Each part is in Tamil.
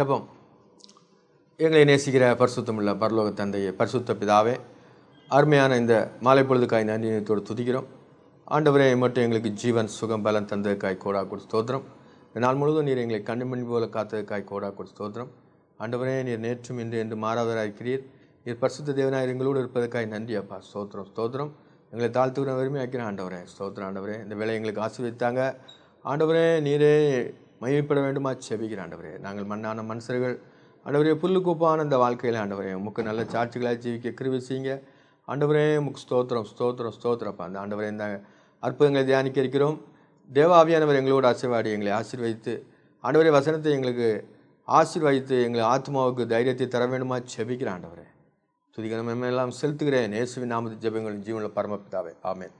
ஜபம் எங்களை நேசிக்கிற பரிசுத்தமில்ல பரலோக தந்தையை பரிசுத்த பிதாவே அருமையான இந்த மாலை பொழுதுக்காய் நன்றினத்தோடு துதிக்கிறோம் ஆண்டவரே மட்டும் எங்களுக்கு ஜீவன் சுகம் பலன் தந்ததுக்காய் கோடா கொடுத்து தோத்திரம் நாள் முழுவதும் நீர் எங்களை கண்ணுமணி போல காத்ததுக்காய் கோடா கொடுத்து தோத்திரம் ஆண்டவரே நீர் நேற்றும் இன்று என்று மாறாதராயிருக்கிறீர் நீர் பரிசுத்த தேவனாய் எங்களோடு இருப்பதற்காய் நன்றி அப்பா ஸ்தோத்திரம் ஸ்தோத்திரம் எங்களை தாழ்த்துக்கிற வறுமையாக்கிறேன் ஆண்டவரே ஸ்தோத்திரம் ஆண்டவரே இந்த வேலை எங்களுக்கு ஆசீர்வித்தாங்க ஆண்டவரே நீரே மகிமைப்பட வேண்டுமா செபிக்கிற ஆண்டவரே நாங்கள் மண்ணான மனுஷர்கள் ஆண்டவரே புல்லுக்கோப்பான இந்த வாழ்க்கையில் ஆண்டவரே உமக்கு நல்ல சாட்சிகளாக ஜீவிக்க கிருவி செய்யுங்க ஆண்டவரே உமக்கு ஸ்தோத்திரம் ஸ்தோத்திரம் ஸ்தோத்திரப்பா அந்த ஆண்டவரே இந்த அற்புதங்களை தியானிக்க இருக்கிறோம் தேவாவியானவர் எங்களோட ஆசீர்வாடி எங்களை ஆசீர்வதித்து ஆண்டவரே வசனத்தை எங்களுக்கு ஆசீர்வதித்து எங்கள் ஆத்மாவுக்கு தைரியத்தை தர வேண்டுமா செபிக்கிற ஆண்டவரே துதிகரமெல்லாம் செலுத்துகிறேன் நேசுவின் நாமத்து ஜெபங்களின் ஜீவனில் பரமபிதாவே ஆமேன்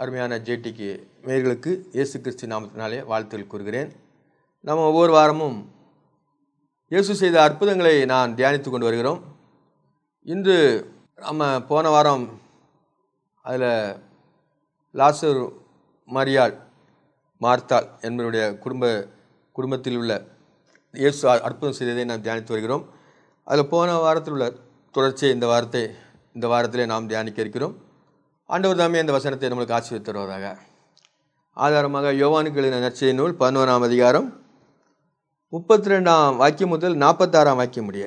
அருமையான ஜேடிக்கு மேர்களுக்கு இயேசு கிறிஸ்து நாமத்தினாலே வாழ்த்துக்கள் கூறுகிறேன் நம்ம ஒவ்வொரு வாரமும் இயேசு செய்த அற்புதங்களை நான் தியானித்து கொண்டு வருகிறோம் இன்று நம்ம போன வாரம் அதில் லாசர் மரியாள் மார்த்தாள் என்பதுடைய குடும்ப குடும்பத்தில் உள்ள இயேசு அற்புதம் செய்ததை நாம் தியானித்து வருகிறோம் அதில் போன வாரத்தில் உள்ள தொடர்ச்சியை இந்த வாரத்தை இந்த வாரத்திலே நாம் தியானிக்க இருக்கிறோம் ஆண்டவர் தாமே அந்த வசனத்தை நம்மளுக்கு ஆசிரியர் தருவதாக ஆதாரமாக யோவானுக்கு எழுதின நச்சை நூல் பதினோராம் அதிகாரம் முப்பத்தி ரெண்டாம் வாக்கியம் முதல் நாற்பத்தாறாம் வாக்கியம் முடிய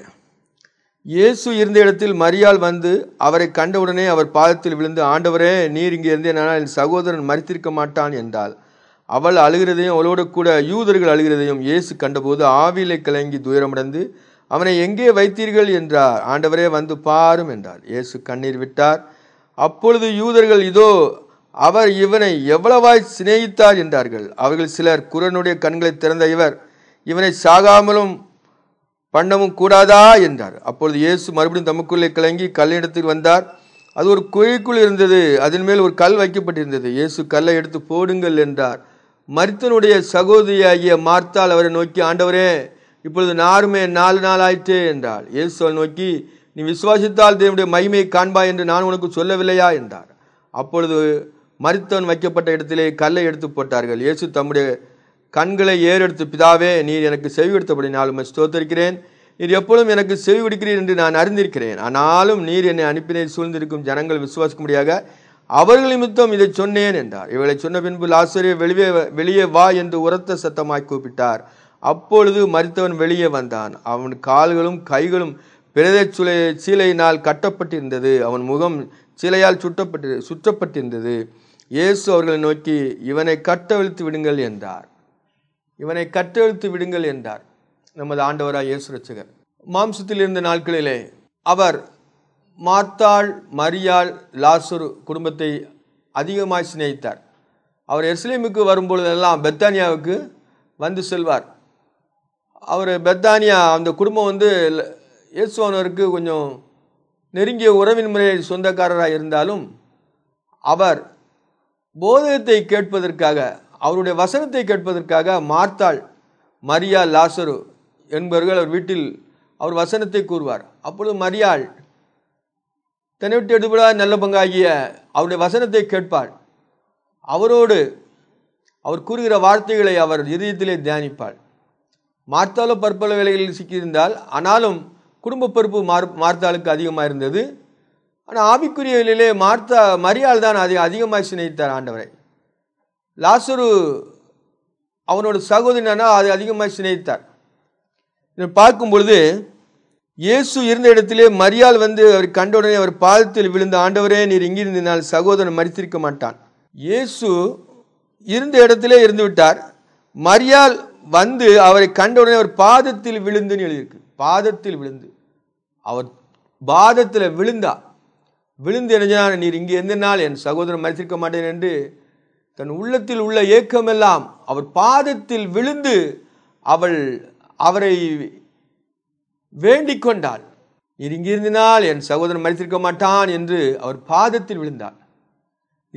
இயேசு இருந்த இடத்தில் மரியாள் வந்து அவரை கண்டவுடனே அவர் பாதத்தில் விழுந்து ஆண்டவரே நீர் இங்கே இருந்தேனால் என் சகோதரன் மறித்திருக்க மாட்டான் என்றால் அவள் அழுகிறதையும் அவளோட கூட யூதர்கள் அழுகிறதையும் இயேசு கண்டபோது ஆவிலை கலங்கி துயரமடைந்து அவனை எங்கே வைத்தீர்கள் என்றார் ஆண்டவரே வந்து பாரும் என்றார் இயேசு கண்ணீர் விட்டார் அப்பொழுது யூதர்கள் இதோ அவர் இவனை எவ்வளவாய் சிநேகித்தார் என்றார்கள் அவர்கள் சிலர் குரனுடைய கண்களை திறந்த இவர் இவனை சாகாமலும் பண்ணவும் கூடாதா என்றார் அப்பொழுது இயேசு மறுபடியும் தமக்குள்ளே கிளங்கி கல்லிடத்தில் வந்தார் அது ஒரு குழிக்குள் இருந்தது அதன் மேல் ஒரு கல் வைக்கப்பட்டிருந்தது இயேசு கல்லை எடுத்து போடுங்கள் என்றார் மருத்தனுடைய சகோதரியாகிய மார்த்தால் அவரை நோக்கி ஆண்டவரே இப்பொழுது நாருமே நாலு நாள் ஆயிற்று என்றாள் இயேசுவை நோக்கி நீ விசுவாசித்தால் தேவனுடைய மகிமையை காண்பா என்று நான் உனக்கு சொல்லவில்லையா என்றார் அப்பொழுது மருத்துவன் வைக்கப்பட்ட இடத்திலே கல்லை எடுத்து போட்டார்கள் இயேசு தம்முடைய கண்களை ஏறெடுத்து பிதாவே நீர் எனக்கு செவிடுத்தபடி நான் உண்மை ஸ்தோத்தரிக்கிறேன் நீர் எப்பொழுதும் எனக்கு செவிடுக்கிறீர் என்று நான் அறிந்திருக்கிறேன் ஆனாலும் நீர் என்னை அனுப்பினை சூழ்ந்திருக்கும் ஜனங்கள் விசுவாசிக்க முடியாத அவர்கள் நிமித்தம் இதை சொன்னேன் என்றார் இவளை சொன்ன பின்பு லாசரிய வெளியே வெளியே வா என்று உரத்த சத்தமாய் கூப்பிட்டார் அப்பொழுது மறித்தவன் வெளியே வந்தான் அவன் கால்களும் கைகளும் பிரதே சுலை சீலையினால் கட்டப்பட்டிருந்தது அவன் முகம் சீலையால் சுட்டப்பட்டு சுற்றப்பட்டிருந்தது இயேசு அவர்களை நோக்கி இவனை கட்டவிழ்த்து விடுங்கள் என்றார் இவனை கட்டவிழ்த்து விடுங்கள் என்றார் நமது ஆண்டவராக இயேசு ரச்சகர் மாம்சத்தில் இருந்த நாட்களிலே அவர் மார்த்தாள் மரியாள் லாசுரு குடும்பத்தை அதிகமாய் சிநேகித்தார் அவர் எஸ்லீமுக்கு வரும்பொழுதெல்லாம் பெத்தானியாவுக்கு வந்து செல்வார் அவர் பெத்தானியா அந்த குடும்பம் வந்து இயேசுவானவருக்கு கொஞ்சம் நெருங்கிய உறவின் முறையில் சொந்தக்காரராக இருந்தாலும் அவர் போதகத்தை கேட்பதற்காக அவருடைய வசனத்தை கேட்பதற்காக மார்த்தாள் மரியா லாசரு என்பவர்கள் அவர் வீட்டில் அவர் வசனத்தை கூறுவார் அப்பொழுது மரியாள் தன்னை விட்டு எடுபடா நல்ல பங்காகிய அவருடைய வசனத்தை கேட்பாள் அவரோடு அவர் கூறுகிற வார்த்தைகளை அவர் இதயத்திலே தியானிப்பாள் மார்த்தாலும் பற்பல வேலைகளில் சிக்கியிருந்தால் ஆனாலும் குடும்ப பொறுப்பு மார் மார்த்தாளுக்கு அதிகமாக இருந்தது ஆனால் ஆவிக்குரியவிலே மார்த்தா மரியாள் தான் அதிக அதிகமாக சிநேகித்தார் ஆண்டவரை லாசுரு அவனோட சகோதரனா அது அதிகமாக சிநேகித்தார் இதை பார்க்கும் பொழுது இயேசு இருந்த இடத்திலே மரியாள் வந்து அவர் கண்டவுடனே அவர் பாதத்தில் விழுந்த ஆண்டவரே நீர் இங்கிருந்தால் சகோதரன் மறித்திருக்க மாட்டான் இயேசு இருந்த இடத்திலே இருந்து விட்டார் மரியாள் வந்து அவரை கண்டவுடனே அவர் பாதத்தில் விழுந்துன்னு எழுதியிருக்கு பாதத்தில் விழுந்து அவர் பாதத்தில் விழுந்தா விழுந்து எனஞ்சினான் நீர் இங்கே இருந்தினால் என் சகோதரன் மறைத்திருக்க மாட்டேன் என்று தன் உள்ளத்தில் உள்ள ஏக்கமெல்லாம் அவர் பாதத்தில் விழுந்து அவள் அவரை வேண்டிக் கொண்டாள் நீர் இங்கிருந்தினால் என் சகோதரன் மறைத்திருக்க மாட்டான் என்று அவர் பாதத்தில் விழுந்தாள்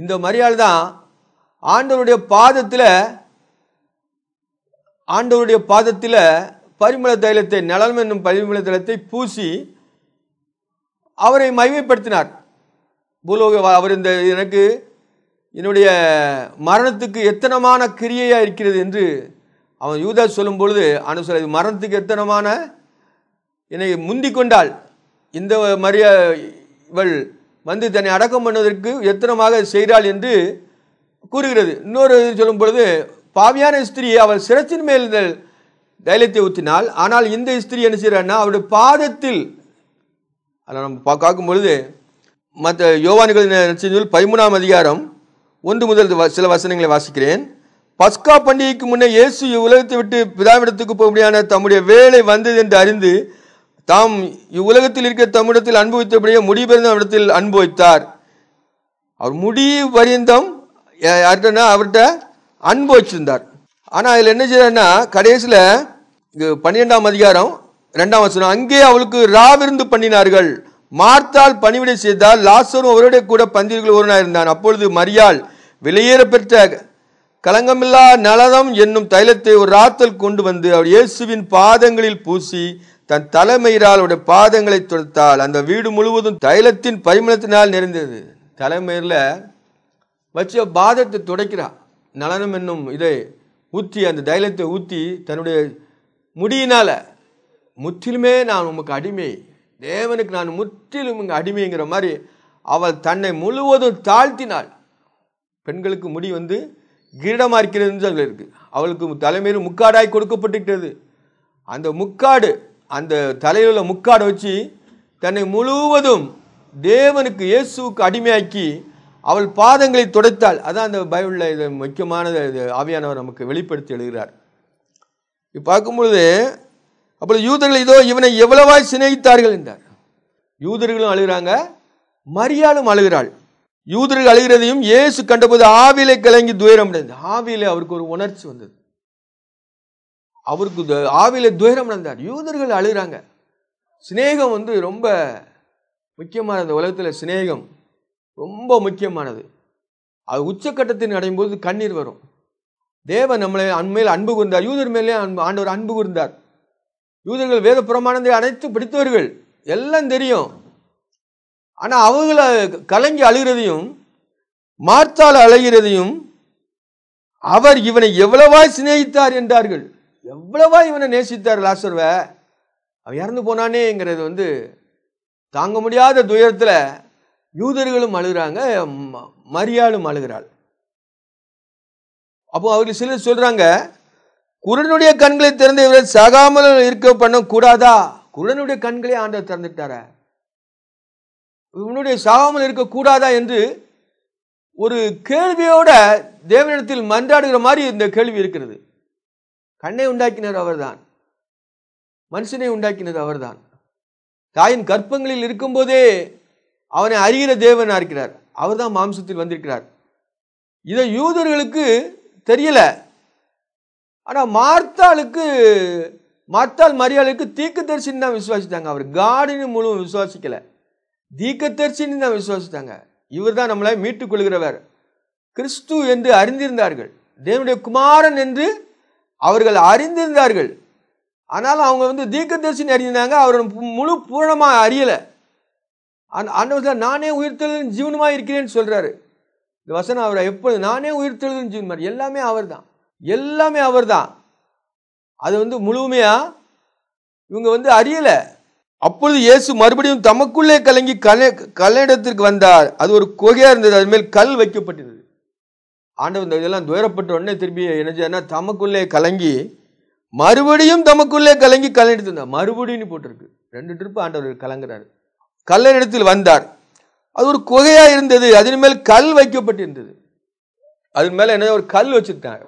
இந்த மரியாள் தான் ஆண்டவருடைய பாதத்தில் ஆண்டவருடைய பாதத்தில் பரிமள தைலத்தை நலம் என்னும் பரிமள தைலத்தை பூசி அவரை மைமைப்படுத்தினார் பூலோக அவர் இந்த எனக்கு என்னுடைய மரணத்துக்கு எத்தனமான கிரியையாக இருக்கிறது என்று அவன் யூதா சொல்லும் பொழுது அனுசர மரணத்துக்கு எத்தனமான என்னை முந்தி கொண்டாள் இந்த மரிய இவள் வந்து தன்னை அடக்கம் பண்ணுவதற்கு எத்தனமாக செய்கிறாள் என்று கூறுகிறது இன்னொரு சொல்லும் பொழுது பாவியான ஸ்திரி அவள் சிரத்தின் மேல் தைலத்தை ஊற்றினாள் ஆனால் இந்த ஸ்திரி என்ன செய்கிறான்னா அவருடைய பாதத்தில் அதை நம்ம பா பார்க்கும் பொழுது மற்ற யோவானிகள் நூல் பதிமூணாம் அதிகாரம் ஒன்று முதல் சில வசனங்களை வாசிக்கிறேன் பஸ்கா பண்டிகைக்கு முன்னே இயேசு இவ்வுலகத்தை விட்டு பிதாவிடத்துக்கு போகும்படியான தம்முடைய வேலை வந்தது என்று அறிந்து தாம் இவ்வுலகத்தில் இருக்க தம்மிடத்தில் அனுபவித்தபடியே முடிபெருந்தம் இடத்தில் அனுபவித்தார் அவர் முடி பரியந்தம் யார்கிட்டனா அவர்கிட்ட அனுபவிச்சிருந்தார் ஆனால் அதில் என்ன செய்யறாருன்னா கடைசியில் பன்னிரெண்டாம் அதிகாரம் ரெண்டாம் வசனம் அங்கே அவளுக்கு ராவிருந்து பண்ணினார்கள் மார்த்தால் பணிவிடை செய்தால் லாசரும் அவருடைய கூட பந்தியர்கள் ஒருவனாக இருந்தான் அப்பொழுது மரியாள் வெளியேற பெற்ற கலங்கமில்லா நலதம் என்னும் தைலத்தை ஒரு ராத்தல் கொண்டு வந்து அவர் இயேசுவின் பாதங்களில் பூசி தன் தலைமையினால் அவருடைய பாதங்களை தொடுத்தால் அந்த வீடு முழுவதும் தைலத்தின் பரிமளத்தினால் நிறைந்தது தலைமையில் வச்சு பாதத்தை துடைக்கிறா நலனம் என்னும் இதை ஊற்றி அந்த தைலத்தை ஊற்றி தன்னுடைய முடியினால் முற்றிலுமே நான் உமக்கு அடிமை தேவனுக்கு நான் முற்றிலும் இங்கே அடிமைங்கிற மாதிரி அவள் தன்னை முழுவதும் தாழ்த்தினாள் பெண்களுக்கு முடி வந்து கிரீடமாக இருக்கிறதுன்னு இருக்குது அவளுக்கு தலைமையில் முக்காடாய் கொடுக்கப்பட்டுக்கிறது அந்த முக்காடு அந்த தலையில் உள்ள முக்காடை வச்சு தன்னை முழுவதும் தேவனுக்கு இயேசுவுக்கு அடிமையாக்கி அவள் பாதங்களை துடைத்தாள் அதான் அந்த பைபிளில் இது முக்கியமானது ஆவியானவர் நமக்கு வெளிப்படுத்தி எழுகிறார் இப்போ பார்க்கும்பொழுது அப்பொழுது யூதர்கள் இதோ இவனை எவ்வளவாய் சிநேகித்தார்கள் என்றார் யூதர்களும் அழுகிறாங்க மரியாளும் அழுகிறாள் யூதர்கள் அழுகிறதையும் இயேசு கண்டபோது ஆவிலை கலங்கி துயரம் அடைந்தது ஆவியிலே அவருக்கு ஒரு உணர்ச்சி வந்தது அவருக்கு ஆவியில துயரம் அடைந்தார் யூதர்கள் அழுகிறாங்க சிநேகம் வந்து ரொம்ப முக்கியமானது உலகத்தில் சிநேகம் ரொம்ப முக்கியமானது அது உச்சக்கட்டத்தில் அடையும் போது கண்ணீர் வரும் தேவன் நம்மளை அண்மையில் அன்பு கூர்ந்தார் யூதர் மேலே அன்பு ஆண்டவர் அன்பு கூர்ந்தார் யூதர்கள் வேத பிரமாணத்தை அனைத்து பிடித்தவர்கள் எல்லாம் தெரியும் ஆனால் அவர்களை கலங்கி அழுகிறதையும் மார்த்தால் அழுகிறதையும் அவர் இவனை எவ்வளவாய் சிநேகித்தார் என்றார்கள் எவ்வளவா இவனை நேசித்தார் லாசர்வ அவன் இறந்து போனானேங்கிறது வந்து தாங்க முடியாத துயரத்தில் யூதர்களும் அழுகிறாங்க மரியாளும் அழுகிறாள் அப்போ அவர்கள் சிலர் சொல்கிறாங்க குருடனுடைய கண்களை திறந்து இவரை சகாமல் இருக்க பண்ண கூடாதா குருடனுடைய கண்களை ஆண்டவர் திறந்துட்டார இவனுடைய சாகாமல் இருக்கக்கூடாதா என்று ஒரு கேள்வியோட தேவனிடத்தில் மன்றாடுகிற மாதிரி இந்த கேள்வி இருக்கிறது கண்ணை உண்டாக்கினர் அவர்தான் மனுஷனை உண்டாக்கினது அவர்தான் தாயின் கற்பங்களில் இருக்கும்போதே அவனை அறிகிற தேவனாக இருக்கிறார் அவர் தான் மாம்சத்தில் வந்திருக்கிறார் இதை யூதர்களுக்கு தெரியலை ஆனால் மார்த்தாளுக்கு மார்த்தாள் மரியாளுக்கு தரிசின்னு தான் விசுவாசித்தாங்க அவர் காடுன்னு முழுவதும் விசுவாசிக்கலை தரிசின்னு தான் விசுவாசித்தாங்க இவர் தான் நம்மளை மீட்டுக் கொள்கிறவர் கிறிஸ்து என்று அறிந்திருந்தார்கள் தேவனுடைய குமாரன் என்று அவர்கள் அறிந்திருந்தார்கள் ஆனால் அவங்க வந்து தரிசின்னு அறிந்திருந்தாங்க அவர் முழு பூரணமாக அறியலை அந் அண்ணவர் நானே உயிர்த்தெழுதல் ஜீவனமாக இருக்கிறேன்னு சொல்கிறாரு இந்த வசனம் அவரை எப்பொழுது நானே உயிர்த்தெழுதல் ஜீவன் எல்லாமே அவர் தான் எல்லாமே அவர் தான் அது வந்து முழுமையா இவங்க வந்து அறியலை அப்பொழுது இயேசு மறுபடியும் தமக்குள்ளே கலங்கி கலை கலையிடத்திற்கு வந்தார் அது ஒரு குகையாக இருந்தது அது மேல் கல் வைக்கப்பட்டிருந்தது ஆண்டவன் இதெல்லாம் துயரப்பட்ட உடனே திரும்பி என்னச்சுன்னா தமக்குள்ளே கலங்கி மறுபடியும் தமக்குள்ளே கலங்கி கல்லெடுத்து வந்தார் மறுபடியும் போட்டிருக்கு ரெண்டு ட்ரிப்பு ஆண்டவர் கலங்குறாரு கல்லறிடத்தில் வந்தார் அது ஒரு குகையாக இருந்தது அதன் மேல் கல் வைக்கப்பட்டிருந்தது அதன் மேலே என்ன ஒரு கல் வச்சிருக்காங்க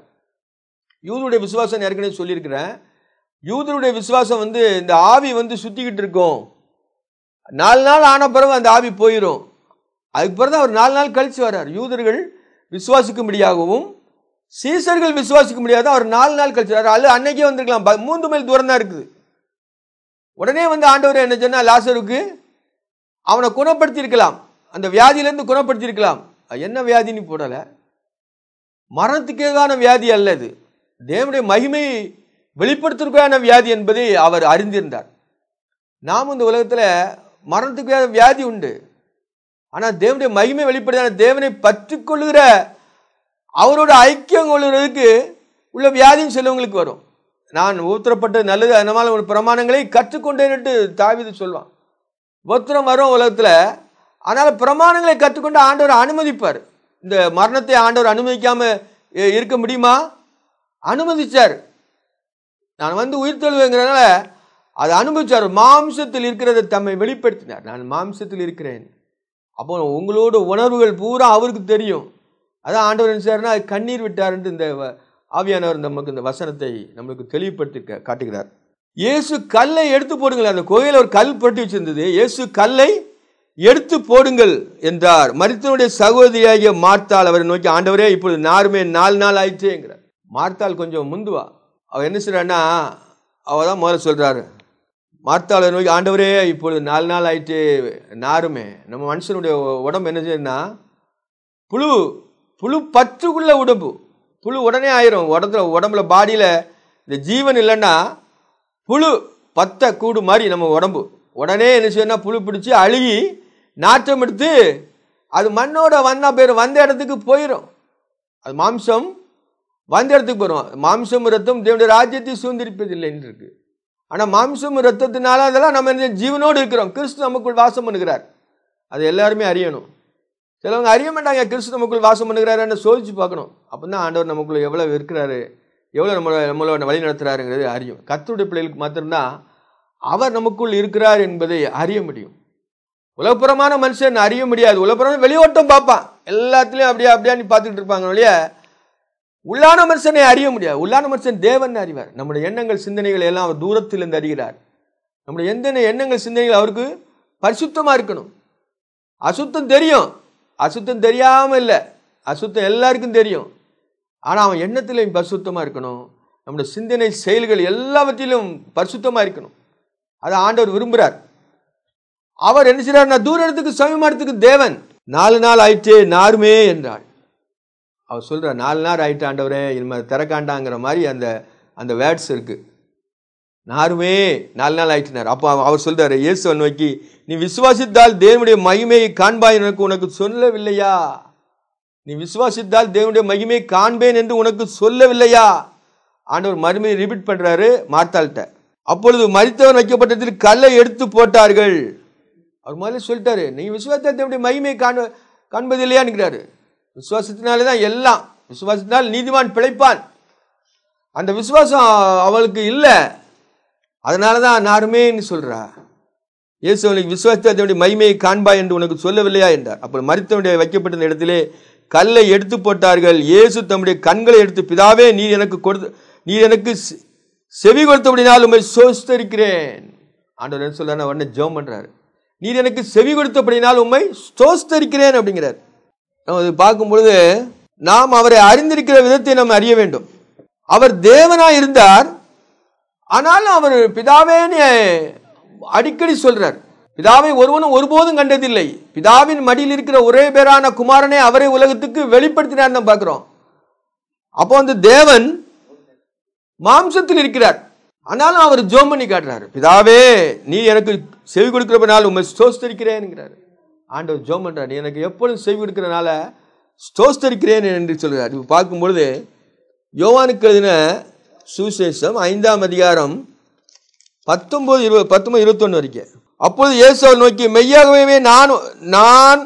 யூதருடைய விசுவாசம் ஏற்கனவே சொல்லியிருக்கிறேன் யூதருடைய விசுவாசம் வந்து இந்த ஆவி வந்து சுற்றிக்கிட்டு இருக்கும் நாலு நாள் ஆன பிறகு அந்த ஆவி போயிடும் அதுக்கு பிறகு அவர் நாலு நாள் கழித்து வர்றார் யூதர்கள் விசுவாசிக்கும்படியாகவும் சீசர்கள் விசுவாசிக்க தான் அவர் நாலு நாள் கழிச்சு வர்றார் அது அன்னைக்கே வந்திருக்கலாம் மூன்று மைல் தூரம் தான் இருக்குது உடனே வந்து ஆண்டவர் என்ன சொன்னால் லாசருக்கு அவனை குணப்படுத்தியிருக்கலாம் அந்த வியாதியிலேருந்து குணப்படுத்தியிருக்கலாம் என்ன வியாதின்னு போடலை மரணத்துக்கேதான வியாதி அல்ல இது தேவனுடைய மகிமையை வெளிப்படுத்திருக்கான வியாதி என்பதை அவர் அறிந்திருந்தார் நாம் இந்த உலகத்தில் மரணத்துக்கு வியாதி உண்டு ஆனால் தேவனுடைய மகிமை வெளிப்படுத்தான தேவனை பற்றி கொள்ளுகிற அவரோட ஐக்கியம் கொள்கிறதுக்கு உள்ள வியாதின்னு செல்வங்களுக்கு வரும் நான் ஊத்திரப்பட்டு நல்லது அந்த ஒரு பிரமாணங்களை கற்றுக்கொண்டேன்ட்டு தாவிது சொல்லுவான் ஒருத்தரம் வரும் உலகத்தில் அதனால் பிரமாணங்களை கற்றுக்கொண்டு ஆண்டவர் அனுமதிப்பார் இந்த மரணத்தை ஆண்டவர் அனுமதிக்காமல் இருக்க முடியுமா அனுமதிச்சார் நான் வந்து உயிர் தழுவேங்கிறனால அதை அனுபவிச்சார் மாம்சத்தில் இருக்கிறத தம்மை வெளிப்படுத்தினார் நான் மாம்சத்தில் இருக்கிறேன் அப்போ உங்களோட உணர்வுகள் பூரா அவருக்கு தெரியும் அதான் ஆண்டவர் என்ன அது கண்ணீர் விட்டார்ன்ட்டு இந்த ஆவியானவர் நமக்கு இந்த வசனத்தை நம்மளுக்கு தெளிவுபடுத்தி காட்டுகிறார் இயேசு கல்லை எடுத்து போடுங்கள் அந்த கோயிலில் ஒரு கல் புரட்டி வச்சிருந்தது இயேசு கல்லை எடுத்து போடுங்கள் என்றார் மருத்துவனுடைய சகோதரியாகிய மார்த்தால் அவரை நோக்கி ஆண்டவரே இப்பொழுது நாருமே நாலு நாள் ஆயிடுச்சேங்கிறார் மார்த்தாள் கொஞ்சம் முந்துவா அவள் என்ன சொல்கிறான்னா அவள் தான் முதல்ல சொல்கிறாரு மார்த்தாளை நோக்கி ஆண்டவரே இப்பொழுது நாலு நாள் ஆயிட்டு நாருமே நம்ம மனுஷனுடைய உடம்பு என்ன செய்யணும்னா புழு புழு பற்றுக்குள்ள உடம்பு புழு உடனே ஆயிரும் உடம்புல உடம்புல பாடியில் இந்த ஜீவன் இல்லைன்னா புழு பத்த கூடு மாதிரி நம்ம உடம்பு உடனே என்ன செய்யணும் புழு பிடிச்சி அழுகி நாற்றம் எடுத்து அது மண்ணோட வந்தால் போயிடும் வந்த இடத்துக்கு போயிடும் அது மாம்சம் வந்த இடத்துக்கு போகிறோம் மாம்சம் ரத்தம் தேவனுடைய ராஜ்யத்தை என்று இருக்கு ஆனால் மாம்சம் ரத்தத்தினால அதெல்லாம் நம்ம இந்த ஜீவனோடு இருக்கிறோம் கிறிஸ்து நமக்குள் வாசம் பண்ணுகிறார் அது எல்லாருமே அறியணும் சிலவங்க அறிய மாட்டாங்க கிறிஸ்து நமக்குள் வாசம் பண்ணுகிறாருன்னு சோதிச்சு பார்க்கணும் அப்போ தான் ஆண்டவர் நமக்குள்ள எவ்வளோ இருக்கிறாரு எவ்வளோ நம்மளை நம்மளோட வழி நடத்துகிறாருங்கிறது அறியும் கத்தருடைய பிள்ளைகளுக்கு மாத்திரம்தான் அவர் நமக்குள் இருக்கிறார் என்பதை அறிய முடியும் உலகப்புறமான மனுஷன் அறிய முடியாது உலகப்புறம் வெளியோட்டம் பார்ப்பான் எல்லாத்துலேயும் அப்படியே அப்படியே நீ பார்த்துக்கிட்டு இருப்பாங்க இல்லையா உள்ளான மனுஷனை அறிய முடியாது உள்ளான மனுஷன் தேவன் அறிவார் நம்முடைய எண்ணங்கள் சிந்தனைகள் எல்லாம் அவர் தூரத்திலிருந்து அறிகிறார் நம்முடைய எந்த எண்ணங்கள் சிந்தனைகள் அவருக்கு பரிசுத்தமாக இருக்கணும் அசுத்தம் தெரியும் அசுத்தம் தெரியாமல் இல்லை அசுத்தம் எல்லாருக்கும் தெரியும் ஆனால் அவன் எண்ணத்திலையும் பரிசுத்தமாக இருக்கணும் நம்முடைய சிந்தனை செயல்கள் எல்லாவற்றிலும் பரிசுத்தமாக இருக்கணும் அதை ஆண்டவர் விரும்புகிறார் அவர் என்ன செய்கிறார் நான் தூரத்துக்கு சமயமானத்துக்கு தேவன் நாலு நாள் ஆயிட்டே நாருமே என்றாள் அவர் சொல்கிற நாலு நாள் ஆயிட்டாண்டவரே இனிமேல் திறக்காண்டாங்கிற மாதிரி அந்த அந்த வேர்ட்ஸ் இருக்குது நாருமே நாலு நாள் ஆயிட்டினார் அப்போ அவர் சொல்கிறார் இயேசுவன் நோக்கி நீ விசுவாசித்தால் தேவனுடைய மகிமையை காண்பாய் எனக்கு உனக்கு சொல்லவில்லையா நீ விசுவாசித்தால் தேவனுடைய மகிமையை காண்பேன் என்று உனக்கு சொல்லவில்லையா ஆண்டவர் மறுமையை ரிபீட் பண்ணுறாரு மார்த்தாள்கிட்ட அப்பொழுது மறித்தவர் வைக்கப்பட்டதில் கல்லை எடுத்து போட்டார்கள் அவர் முதல்ல சொல்லிட்டாரு நீ விசுவாசித்தால் தேவனுடைய மகிமையை காண காண்பதில்லையான்னுக்கிறாரு விசுவாசத்தினாலே தான் எல்லாம் விசுவாசத்தினால் நீதிமான் பிழைப்பான் அந்த விசுவாசம் அவளுக்கு இல்லை அதனால தான் நாருமேன்னு சொல்கிறா இயேசு அவனுக்கு விசுவாசத்தை மைமையை காண்பா என்று உனக்கு சொல்லவில்லையா என்றார் அப்போ மருத்துவனுடைய வைக்கப்பட்டிருந்த இடத்திலே கல்லை எடுத்து போட்டார்கள் இயேசு தம்முடைய கண்களை எடுத்து பிதாவே நீ எனக்கு கொடுத்து நீ எனக்கு செவி கொடுத்தபடினால் உண்மை சோஸ்தரிக்கிறேன் ஆண்டவர் என்ன சொல்ல உடனே ஜோம் பண்ணுறாரு நீர் எனக்கு செவி கொடுத்தபடினால் உண்மை சோஸ்தரிக்கிறேன் அப்படிங்கிறார் நம்ம பார்க்கும் பொழுது நாம் அவரை அறிந்திருக்கிற விதத்தை நாம் அறிய வேண்டும் அவர் தேவனாக இருந்தார் ஆனாலும் அவர் பிதாவேன்னு அடிக்கடி சொல்றார் பிதாவை ஒருவனும் ஒருபோதும் கண்டதில்லை பிதாவின் மடியில் இருக்கிற ஒரே பேரான குமாரனை அவரை உலகத்துக்கு வெளிப்படுத்தினார் தான் பார்க்குறோம் அப்போ அந்த தேவன் மாம்சத்தில் இருக்கிறார் ஆனாலும் அவர் ஜோம் பண்ணி காட்டுறாரு பிதாவே நீ எனக்கு செவி நாள் உண்மை சோஸ்திருக்கிறேன்ங்கிறாரு ஆண்டவர் ஜோம் பண்ணுறாரு எனக்கு எப்பொழுதும் செய்வி கொடுக்கிறனால ஸ்தோஸ்தரிக்கிறேன் என்று சொல்கிறார் இப்போ பார்க்கும்பொழுது யோவானுக்கு எழுதின சுசேஷம் ஐந்தாம் அதிகாரம் பத்தொம்போது இருபது பத்தொம்பது இருபத்தொன்று வரைக்கும் அப்பொழுது இயேசுவை நோக்கி மெய்யாகவே நான் நான்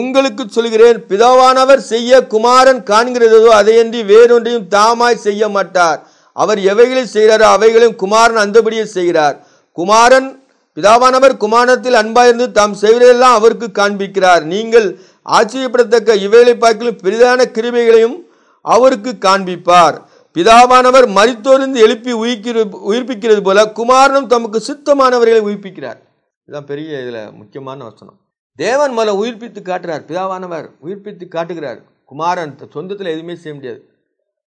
உங்களுக்கு சொல்கிறேன் பிதாவானவர் செய்ய குமாரன் காண்கிறதோ அதையன்றி வேறொன்றையும் தாமாய் செய்ய மாட்டார் அவர் எவைகளை செய்கிறாரோ அவைகளையும் குமாரன் அந்தபடியே செய்கிறார் குமாரன் பிதாவானவர் குமாரத்தில் அன்பாயிருந்து தாம் செய்வதெல்லாம் அவருக்கு காண்பிக்கிறார் நீங்கள் ஆச்சரியப்படத்தக்க இவைகளை பார்க்கலும் பெரிதான கிருமைகளையும் அவருக்கு காண்பிப்பார் பிதாவானவர் மறித்தோர்ந்து எழுப்பி உயிர் உயிர்ப்பிக்கிறது போல குமாரனும் தமக்கு சித்தமானவர்களை உயிர்ப்பிக்கிறார் இதுதான் பெரிய இதில் முக்கியமான வசனம் தேவன் மலை உயிர்ப்பித்து காட்டுறார் பிதாவானவர் உயிர்ப்பித்து காட்டுகிறார் குமாரன் சொந்தத்தில் எதுவுமே செய்ய முடியாது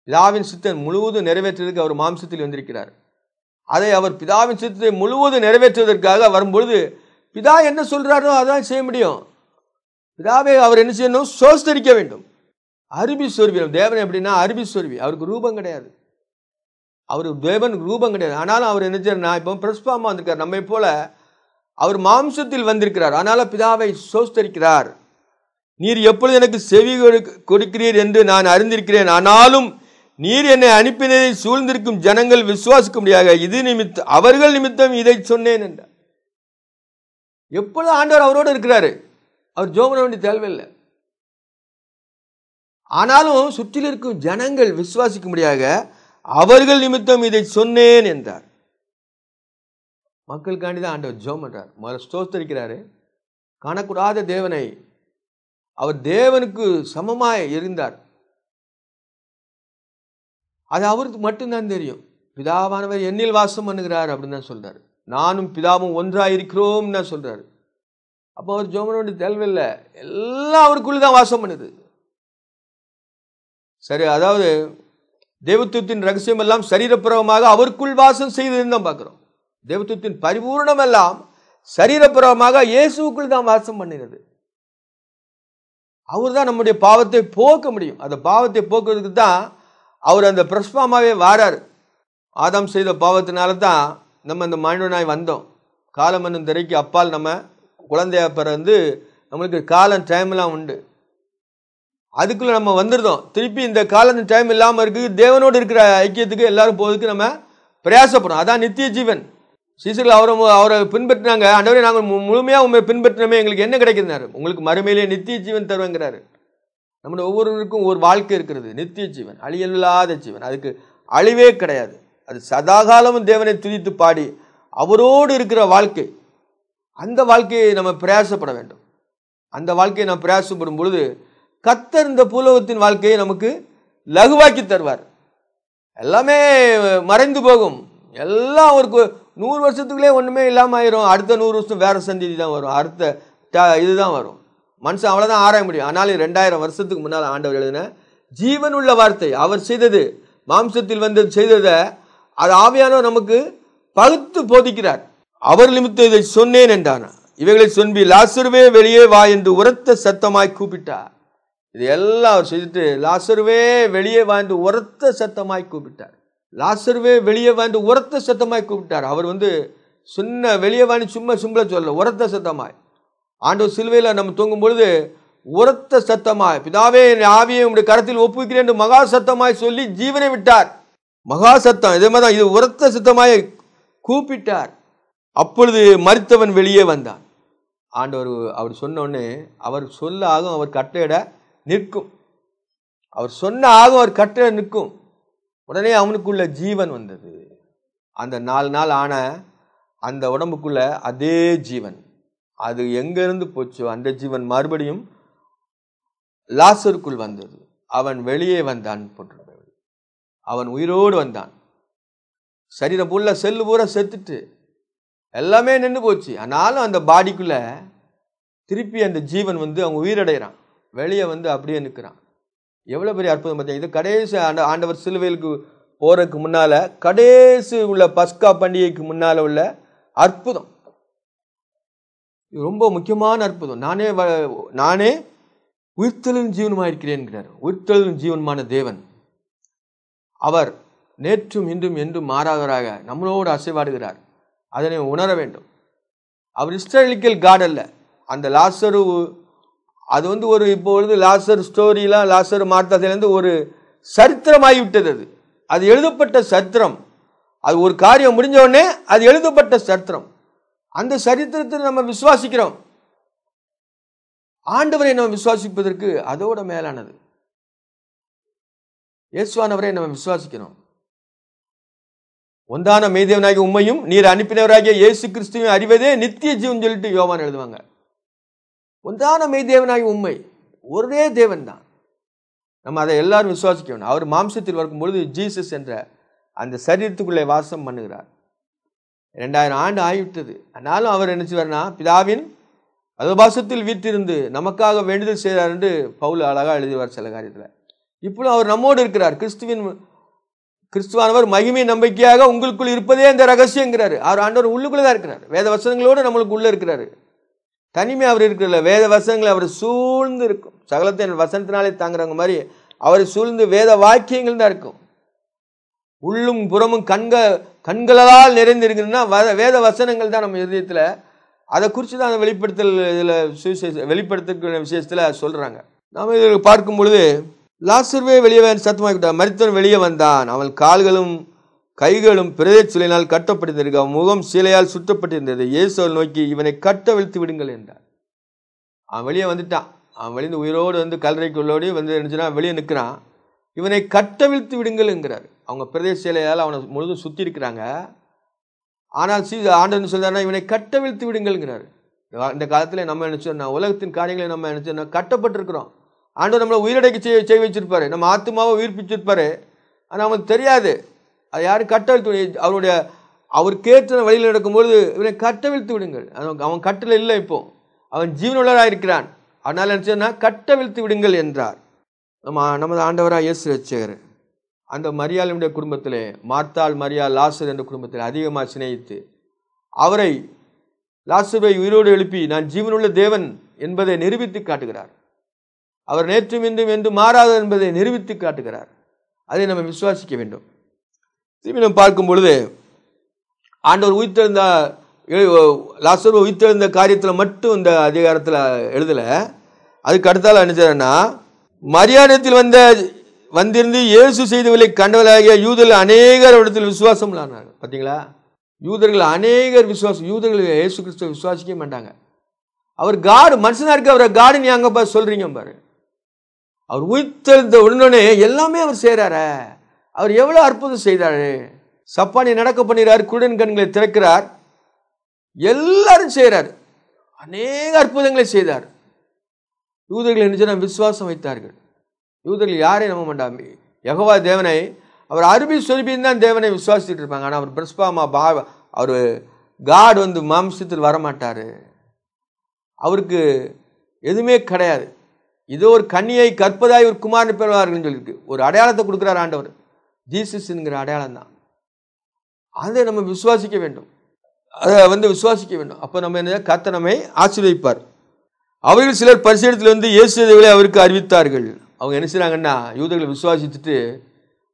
பிதாவின் சித்தன் முழுவதும் நிறைவேற்றுவதற்கு அவர் மாம்சத்தில் வந்திருக்கிறார் அதை அவர் பிதாவின் சித்தத்தை முழுவதும் நிறைவேற்றுவதற்காக வரும்பொழுது பிதா என்ன சொல்கிறாரோ அதான் செய்ய முடியும் பிதாவை அவர் என்ன செய்யணும் சோஸ்தரிக்க வேண்டும் அருபி சொருவி தேவன் எப்படின்னா அருபி சொருவி அவருக்கு ரூபம் கிடையாது அவர் தேவன் ரூபம் கிடையாது ஆனாலும் அவர் என்ன நான் இப்போ பிரஸ்பாமா வந்திருக்கார் நம்மை போல அவர் மாம்சத்தில் வந்திருக்கிறார் ஆனால் பிதாவை சோஸ்தரிக்கிறார் நீர் எப்பொழுது எனக்கு செவி கொடுக்கிறீர் என்று நான் அறிந்திருக்கிறேன் ஆனாலும் நீர் என்னை அனுப்பினதை சூழ்ந்திருக்கும் ஜனங்கள் விசுவாசிக்க முடியாத இது நிமித்தம் அவர்கள் நிமித்தம் இதை சொன்னேன் என்றார் எப்பொழுது ஆண்டவர் அவரோடு இருக்கிறாரு அவர் ஜோமன வேண்டிய தேவையில்லை ஆனாலும் சுற்றில் இருக்கும் ஜனங்கள் விசுவாசிக்க முடியாத அவர்கள் நிமித்தம் இதை சொன்னேன் என்றார் மக்களுக்காண்டி தான் ஆண்டவர் ஜோம் என்றார் முதல்ல ஸ்தோத்தரிக்கிறாரு காணக்கூடாத தேவனை அவர் தேவனுக்கு சமமாய் இருந்தார் அது அவருக்கு மட்டும்தான் தெரியும் பிதாவானவர் என்னில் வாசம் பண்ணுகிறார் அப்படின்னு தான் சொல்கிறார் நானும் பிதாவும் ஒன்றாக இருக்கிறோம் தான் சொல்கிறாரு அப்போ அவர் ஜோமனோட தேவையில்லை எல்லாம் அவருக்குள்ளே தான் வாசம் பண்ணுது சரி அதாவது தேவத்துவத்தின் ரகசியம் எல்லாம் சரீரப்புறமாக அவருக்குள் வாசம் செய்ததுன்னு தான் பார்க்குறோம் தேவத்துவத்தின் பரிபூர்ணம் எல்லாம் சரீரப்புறமாக இயேசுக்குள் தான் வாசம் பண்ணுகிறது அவர் தான் நம்முடைய பாவத்தை போக்க முடியும் அந்த பாவத்தை போக்குறதுக்கு தான் அவர் அந்த பிரஸ்பாமாவே வாரார் ஆதாம் செய்த பாவத்தினால தான் நம்ம இந்த மாண்டனாய் வந்தோம் காலம் என்னும் திரைக்கு அப்பால் நம்ம குழந்தையா பிறந்து நம்மளுக்கு காலம் டைம்லாம் உண்டு அதுக்குள்ளே நம்ம வந்துருந்தோம் திருப்பி இந்த காலம் டைம் இல்லாமல் இருக்குது தேவனோடு இருக்கிற ஐக்கியத்துக்கு எல்லாரும் போகிறதுக்கு நம்ம பிரயாசப்படுறோம் அதான் நித்திய ஜீவன் சீசர்கள் அவரை அவரை பின்பற்றினாங்க அந்தவரை நாங்கள் முழுமையாக உண்மை பின்பற்றினோமே எங்களுக்கு என்ன கிடைக்கிறார் உங்களுக்கு மறுமையிலே நித்திய ஜீவன் தருவேங்கிறாரு நம்முடைய ஒவ்வொருவருக்கும் ஒரு வாழ்க்கை இருக்கிறது நித்திய ஜீவன் அழியல்லாத ஜீவன் அதுக்கு அழிவே கிடையாது அது சதாகாலமும் தேவனை துதித்து பாடி அவரோடு இருக்கிற வாழ்க்கை அந்த வாழ்க்கையை நம்ம பிரயாசப்பட வேண்டும் அந்த வாழ்க்கையை நாம் பிரயாசப்படும் பொழுது கத்தர் இந்த பூலோகத்தின் வாழ்க்கையை நமக்கு லகுவாக்கி தருவார் எல்லாமே மறைந்து போகும் எல்லாம் ஒரு நூறு வருஷத்துக்குள்ளே ஒன்றுமே இல்லாமல் ஆயிரும் அடுத்த நூறு வருஷம் வேறு சந்ததி தான் வரும் அடுத்த இதுதான் வரும் மனுஷன் அவ்வளோதான் ஆராய முடியும் ஆனாலும் ரெண்டாயிரம் வருஷத்துக்கு முன்னால் ஆண்டவர் எழுதின ஜீவனுள்ள வார்த்தை அவர் செய்தது மாம்சத்தில் வந்து செய்ததை அது ஆவியானவர் நமக்கு பகுத்து போதிக்கிறார் அவர் நிமித்த இதை சொன்னேன் என்றான் இவைகளை சொன்பி லாசருவே வெளியே வா என்று உரத்த சத்தமாய் கூப்பிட்டார் இது எல்லாம் அவர் செய்துட்டு லாசருவே வெளியே வாய்ந்து உரத்த சத்தமாய் கூப்பிட்டார் லாசருவே வெளியே வாய்ந்து உரத்த சத்தமாய் கூப்பிட்டார் அவர் வந்து சின்ன வெளியே வான்னு சும்மா சும்பளை சொல்ல உரத்த சத்தமாய் ஆண்டவர் சிலுவையில் நம்ம தூங்கும் பொழுது உரத்த சத்தமாய் பிதாவே என் ஆவியை உடைய கரத்தில் ஒப்புவிக்கிறேன் என்று மகா சத்தமாய் சொல்லி ஜீவனை விட்டார் மகா சத்தம் இதே மாதிரி தான் இது உரத்த சத்தமாய் கூப்பிட்டார் அப்பொழுது மறித்தவன் வெளியே வந்தான் ஆண்டவர் அவர் சொன்னோடனே அவர் சொல்ல ஆகும் அவர் கட்டையிட நிற்கும் அவர் சொன்ன ஆகும் அவர் கட்டையிட நிற்கும் உடனே அவனுக்குள்ள ஜீவன் வந்தது அந்த நாலு நாள் ஆன அந்த உடம்புக்குள்ள அதே ஜீவன் அது எங்கேருந்து போச்சோ அந்த ஜீவன் மறுபடியும் லாசருக்குள் வந்தது அவன் வெளியே வந்தான் போன்ற அவன் உயிரோடு வந்தான் சரீரம் புள்ள செல்லு பூரா செத்துட்டு எல்லாமே நின்று போச்சு ஆனாலும் அந்த பாடிக்குள்ளே திருப்பி அந்த ஜீவன் வந்து அவங்க உயிரடைகிறான் வெளியே வந்து அப்படியே நிற்கிறான் எவ்வளோ பெரிய அற்புதம் பார்த்தீங்க இது கடைசி ஆண்ட ஆண்டவர் சிலுவைகளுக்கு போகிறதுக்கு முன்னால் கடைசி உள்ள பஸ்கா பண்டிகைக்கு முன்னால் உள்ள அற்புதம் இது ரொம்ப முக்கியமான அற்புதம் நானே நானே உயிர்த்தலின் ஜீவனமாக இருக்கிறேன்கிறார் உயிர்த்தலின் ஜீவனமான தேவன் அவர் நேற்றும் இன்றும் என்றும் மாறாதவராக நம்மளோடு அசைவாடுகிறார் அதனை உணர வேண்டும் அவர் இஸ்ரேலிக்கல் காட் அல்ல அந்த லாசரு அது வந்து ஒரு இப்பொழுது லாசர் ஸ்டோரியெலாம் லாசர் மாற்றத்திலேருந்து ஒரு சரித்திரமாகிவிட்டது அது அது எழுதப்பட்ட சரித்திரம் அது ஒரு காரியம் முடிஞ்ச உடனே அது எழுதப்பட்ட சரித்திரம் அந்த சரித்திரத்தை நம்ம விசுவாசிக்கிறோம் ஆண்டவரை நம்ம விசுவாசிப்பதற்கு அதோட மேலானது இயேசுவானவரை நம்ம விசுவாசிக்கிறோம் ஒன்றான மெய்தேவனாகிய உண்மையும் நீர் அனுப்பினவராகிய இயேசு கிறிஸ்துவையும் அறிவதே நித்திய ஜீவன் சொல்லிட்டு யோவான் எழுதுவாங்க ஒன்றான மெய்தேவனாகிய உண்மை ஒரே தேவன் தான் நம்ம அதை எல்லாரும் விசுவாசிக்கணும் அவர் மாம்சத்தில் வரும்பொழுது ஜீசஸ் என்ற அந்த சரீரத்துக்குள்ளே வாசம் பண்ணுகிறார் ரெண்டாயிரம் ஆண்டு ஆகிவிட்டது ஆனாலும் அவர் நினச்சிவார்னா பிதாவின் பதபாசத்தில் வீட்டிருந்து நமக்காக வேண்டுதல் செய்கிறார் என்று பவுல் அழகாக எழுதுவார் சில காரியத்தில் இப்பொழுது அவர் நம்மோடு இருக்கிறார் கிறிஸ்துவின் கிறிஸ்துவானவர் மகிமை நம்பிக்கையாக உங்களுக்குள் இருப்பதே அந்த ரகசியங்கிறார் அவர் ஆண்டவர் உள்ளுக்குள்ளே தான் இருக்கிறார் வேத வசனங்களோடு நம்மளுக்கு உள்ளே இருக்கிறாரு தனிமை அவர் இருக்கிறதில்ல வேத வசனங்கள் அவர் சூழ்ந்து இருக்கும் சகலத்தை வசனத்தினாலே தாங்குறவங்க மாதிரி அவரை சூழ்ந்து வேத வாக்கியங்கள் தான் இருக்கும் உள்ளும் புறமும் கண்க கண்களால் நிறைந்திருக்குன்னா வேத வசனங்கள் தான் நம்ம இதயத்தில் அதை குறித்து தான் அந்த வெளிப்படுத்தல் இதில் சுவிசேஷ வெளிப்படுத்துகிற விஷயத்தில் சொல்கிறாங்க நாம் இதில் பார்க்கும் பொழுது லாசர்வே வெளியே சத்தமாக மருத்துவன் வெளியே வந்தான் அவன் கால்களும் கைகளும் பிரதே சிலையினால் கட்டப்பட்டிருந்திருக்கு அவன் முகம் சிலையால் சுற்றப்பட்டிருந்தது இயேசுவை நோக்கி இவனை கட்ட விழுத்து விடுங்கள் என்றார் அவன் வெளியே வந்துட்டான் அவன் வெளியே உயிரோடு வந்து கல்லறைக்குள்ளோடு வந்து நினச்சினா வெளியே நிற்கிறான் இவனை கட்டவிழ்த்து விடுங்கள் என்கிறார் அவங்க பிரதேச சிலையால் அவனை முழுதும் சுற்றி இருக்கிறாங்க ஆனால் சீ ஆண்டவன் சொல்கிறார் இவனை கட்டவிழ்த்து விடுங்கள்ங்கிறார் இந்த காலத்தில் நம்ம நினச்சோம்னா உலகத்தின் காரியங்களை நம்ம நினச்சோம்னா கட்டப்பட்டிருக்கிறோம் ஆண்டவர் நம்மளை உயிரடைக்கு செய் செய் வச்சிருப்பாரு நம்ம ஆத்மாவை உயிர்ப்பிச்சிருப்பாரு ஆனால் அவனுக்கு தெரியாது அது யாரும் கட்டவிழ்த்து அவருடைய அவர் கேட்ட வழியில் நடக்கும்பொழுது இவனை கட்டவிழ்த்து விடுங்கள் அவன் கட்டில் இல்லை இப்போ அவன் ஜீவனுள்ளராக இருக்கிறான் அதனால் நினச்சோன்னா கட்டவிழ்த்து விடுங்கள் என்றார் நம்ம நமது ஆண்டவராக இயேசு ரட்சகர் அந்த மரியாளுடைய குடும்பத்தில் மார்த்தாள் மரியா லாசர் என்ற குடும்பத்தில் அதிகமாக சிநேகித்து அவரை லாசுவை உயிரோடு எழுப்பி நான் ஜீவனுள்ள தேவன் என்பதை நிரூபித்து காட்டுகிறார் அவர் நேற்றும் இன்றும் என்று மாறாதவர் என்பதை நிரூபித்து காட்டுகிறார் அதை நம்ம விசுவாசிக்க வேண்டும் திரும்பி நம்ம பார்க்கும் பொழுது ஆண்டவர் உயிர்த்தெழுந்த லாசர் உயிர்த்தெழுந்த காரியத்தில் மட்டும் இந்த அதிகாரத்தில் எழுதலை அதுக்கு அடுத்தால் என்ன செய்யறேன்னா மரியாதத்தில் வந்த வந்திருந்து இயேசு செய்தவர்களை கண்டவர்களாகிய யூதர்கள் அநேகர் இடத்தில் விசுவாசம் இல்லாதாங்க பார்த்தீங்களா யூதர்கள் அநேகர் விசுவாசம் யூதர்கள் இயேசு கிறிஸ்துவ விசுவாசிக்க மாட்டாங்க அவர் காடு மனுஷனாக இருக்க அவரை காடு நீ அங்கே பாரு சொல்கிறீங்க பாரு அவர் உயிர்த்தெழுந்த உடனே எல்லாமே அவர் செய்கிறாரு அவர் எவ்வளோ அற்புதம் செய்தார் சப்பானி நடக்க பண்ணுறார் குடன் கண்களை திறக்கிறார் எல்லாரும் செய்கிறார் அநேக அற்புதங்களை செய்தார் யூதர்கள் என்று விசுவாசம் வைத்தார்கள் யூதர்கள் யாரையும் நம்ப மாட்டாங்க யகவா தேவனை அவர் அருபி சொல்பின்னு தான் தேவனை விசுவாசிச்சுட்டு இருப்பாங்க ஆனால் அவர் பிரஸ்பாமா பா அவர் காட் வந்து மாம்சத்தில் வரமாட்டார் அவருக்கு எதுவுமே கிடையாது இதோ ஒரு கண்ணியை கற்பதாய் ஒரு குமாரன் பெறுவார்கள் சொல்லியிருக்கு ஒரு அடையாளத்தை கொடுக்குறார் ஆண்டவர் ஜீசஸ் என்கிற அடையாளம் தான் அதை நம்ம விசுவாசிக்க வேண்டும் அதை வந்து விசுவாசிக்க வேண்டும் அப்போ நம்ம என்ன கத்தனமை நம்மை அவர்கள் சிலர் பரிசீலத்தில் வந்து இயேசுகளை அவருக்கு அறிவித்தார்கள் அவங்க என்ன செய்கிறாங்கன்னா யூதர்களை விசுவாசித்துட்டு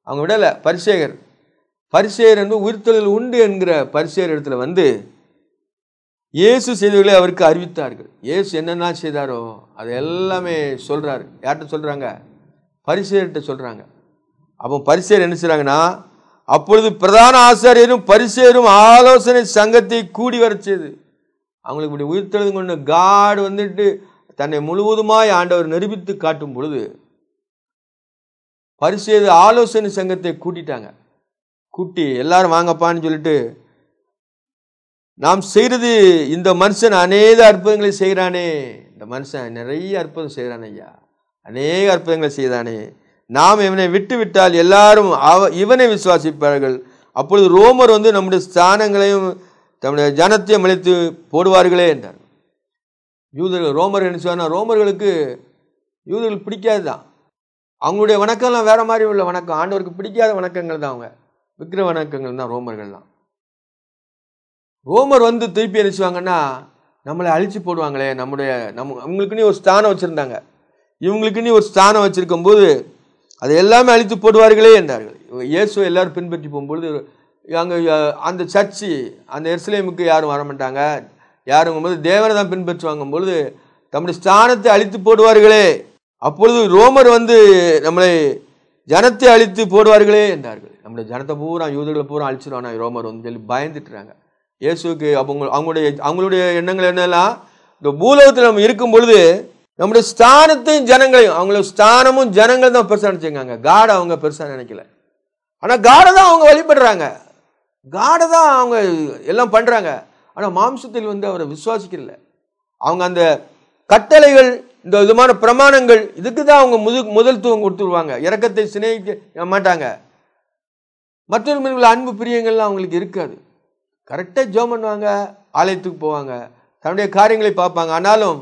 அவங்க விடலை பரிசேகர் பரிசேகர் வந்து உயிர்த்தலில் உண்டு என்கிற பரிசேகர் இடத்துல வந்து இயேசு செய்தவர்களை அவருக்கு அறிவித்தார்கள் இயேசு என்னென்ன செய்தாரோ அது எல்லாமே சொல்கிறாரு யார்கிட்ட சொல்கிறாங்க பரிசேர்கிட்ட சொல்கிறாங்க அப்போ பரிசேர் என்ன செய்கிறாங்கன்னா அப்பொழுது பிரதான ஆசாரியரும் பரிசேரும் ஆலோசனை சங்கத்தை கூடி வர செய்து அவங்களுக்கு இப்படி உயிர்த்தெழுது கொண்டு காடு வந்துட்டு தன்னை முழுவதுமாய் ஆண்டவர் நிரூபித்து காட்டும் பொழுது பரிசு ஆலோசனை சங்கத்தை கூட்டிட்டாங்க கூட்டி எல்லாரும் வாங்கப்பான்னு சொல்லிட்டு நாம் செய்கிறது இந்த மனுஷன் அநேக அற்புதங்களை செய்கிறானே இந்த மனுஷன் நிறைய அற்புதம் செய்கிறான் ஐயா அநேக அற்புதங்களை செய்தானே நாம் இவனை விட்டு விட்டால் எல்லாரும் அவ இவனை விசுவாசிப்பார்கள் அப்பொழுது ரோமர் வந்து நம்முடைய ஸ்தானங்களையும் தம்முடைய ஜனத்தையும் அழைத்து போடுவார்களே என்றார் யூதர்கள் ரோமர் என்ன ரோமர்களுக்கு யூதர்கள் பிடிக்காது தான் அவங்களுடைய வணக்கம்லாம் வேறு மாதிரி உள்ள வணக்கம் ஆண்டவருக்கு பிடிக்காத வணக்கங்கள் தான் அவங்க விக்கிர வணக்கங்கள் தான் ரோமர்கள்லாம் ரோமர் வந்து திருப்பி என்ன நம்மளை அழிச்சு போடுவாங்களே நம்முடைய நம்ம அவங்களுக்குன்னு ஒரு ஸ்தானம் வச்சுருந்தாங்க இவங்களுக்குன்னு ஒரு ஸ்தானம் வச்சுருக்கும் போது அதை எல்லாமே அழித்து போடுவார்களே என்றார்கள் இயேசு எல்லாரும் பின்பற்றி போகும்பொழுது அங்கே அந்த சர்ச்சு அந்த எர்சிலேமுக்கு யாரும் வர மாட்டாங்க யாருங்கும்போது தேவனை தான் பின்பற்றுவாங்கும் பொழுது தம்முடைய ஸ்தானத்தை அழித்து போடுவார்களே அப்பொழுது ரோமர் வந்து நம்மளை ஜனத்தை அழித்து போடுவார்களே என்றார்கள் நம்முடைய ஜனத்தை பூரா யூதர்களை பூரா அழிச்சிருவானா ரோமர் வந்து சொல்லி பயந்துட்டுறாங்க இயேசுக்கு அவங்க அவங்களுடைய அவங்களுடைய எண்ணங்கள் என்னெல்லாம் இந்த பூலோகத்தில் நம்ம இருக்கும் பொழுது நம்முடைய ஸ்தானத்தையும் ஜனங்களையும் அவங்களோட ஸ்தானமும் ஜனங்கள் தான் பெருசாக நினச்சிருக்காங்க காடை அவங்க பெருசாக நினைக்கல ஆனால் காடை தான் அவங்க வழிபடுறாங்க காடை தான் அவங்க எல்லாம் பண்ணுறாங்க ஆனால் மாம்சத்தில் வந்து அவரை விசுவாசிக்கல அவங்க அந்த கட்டளைகள் இந்த விதமான பிரமாணங்கள் இதுக்கு தான் அவங்க முது முதல்துவம் கொடுத்துருவாங்க இறக்கத்தை சிநேகிக்க மாட்டாங்க மற்றொரு மீன்கள் அன்பு பிரியங்கள்லாம் அவங்களுக்கு இருக்காது கரெக்டாக ஜோம் பண்ணுவாங்க ஆலயத்துக்கு போவாங்க தன்னுடைய காரியங்களை பார்ப்பாங்க ஆனாலும்